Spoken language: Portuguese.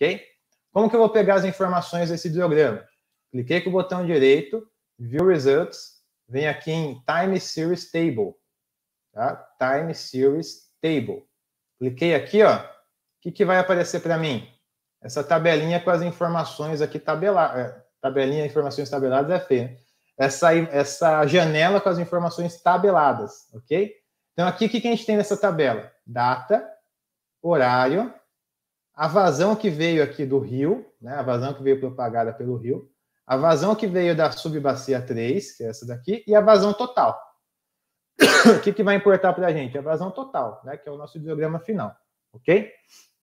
ok? Como que eu vou pegar as informações desse diagrama? Cliquei com o botão direito, View Results, vem aqui em Time Series Table, tá? Time Series Table. Cliquei aqui, ó, o que, que vai aparecer para mim? Essa tabelinha com as informações aqui tabeladas, é, tabelinha informações tabeladas é feia, né? essa, essa janela com as informações tabeladas, ok? Então, aqui o que a gente tem nessa tabela? Data, horário, a vazão que veio aqui do rio, né, a vazão que veio propagada pelo rio, a vazão que veio da subbacia 3, que é essa daqui, e a vazão total. o que, que vai importar para a gente? A vazão total, né, que é o nosso diagrama final, ok?